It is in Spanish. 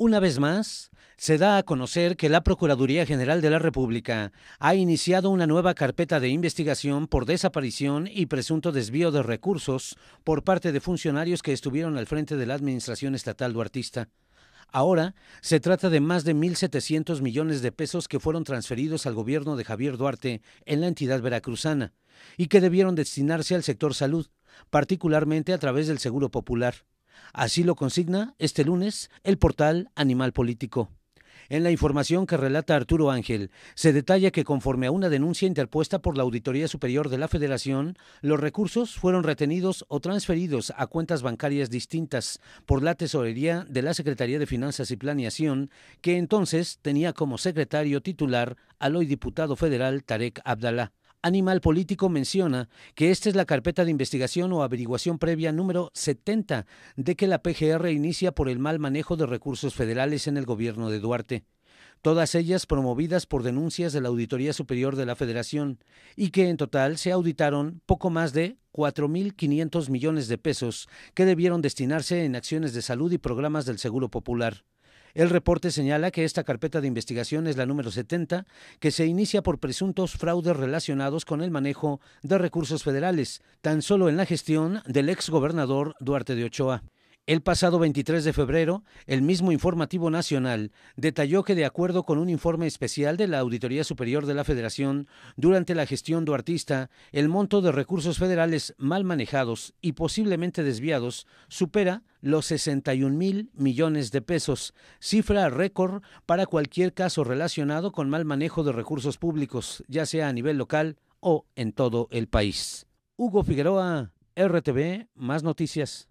Una vez más, se da a conocer que la Procuraduría General de la República ha iniciado una nueva carpeta de investigación por desaparición y presunto desvío de recursos por parte de funcionarios que estuvieron al frente de la Administración Estatal Duartista. Ahora se trata de más de 1.700 millones de pesos que fueron transferidos al gobierno de Javier Duarte en la entidad veracruzana y que debieron destinarse al sector salud, particularmente a través del Seguro Popular. Así lo consigna este lunes el portal Animal Político. En la información que relata Arturo Ángel, se detalla que conforme a una denuncia interpuesta por la Auditoría Superior de la Federación, los recursos fueron retenidos o transferidos a cuentas bancarias distintas por la tesorería de la Secretaría de Finanzas y Planeación, que entonces tenía como secretario titular al hoy diputado federal Tarek Abdalá. Animal Político menciona que esta es la carpeta de investigación o averiguación previa número 70 de que la PGR inicia por el mal manejo de recursos federales en el gobierno de Duarte todas ellas promovidas por denuncias de la Auditoría Superior de la Federación, y que en total se auditaron poco más de 4.500 millones de pesos que debieron destinarse en acciones de salud y programas del Seguro Popular. El reporte señala que esta carpeta de investigación es la número 70, que se inicia por presuntos fraudes relacionados con el manejo de recursos federales, tan solo en la gestión del ex gobernador Duarte de Ochoa. El pasado 23 de febrero, el mismo Informativo Nacional detalló que, de acuerdo con un informe especial de la Auditoría Superior de la Federación, durante la gestión duartista, el monto de recursos federales mal manejados y posiblemente desviados supera los 61 mil millones de pesos, cifra récord para cualquier caso relacionado con mal manejo de recursos públicos, ya sea a nivel local o en todo el país. Hugo Figueroa, RTV, más noticias.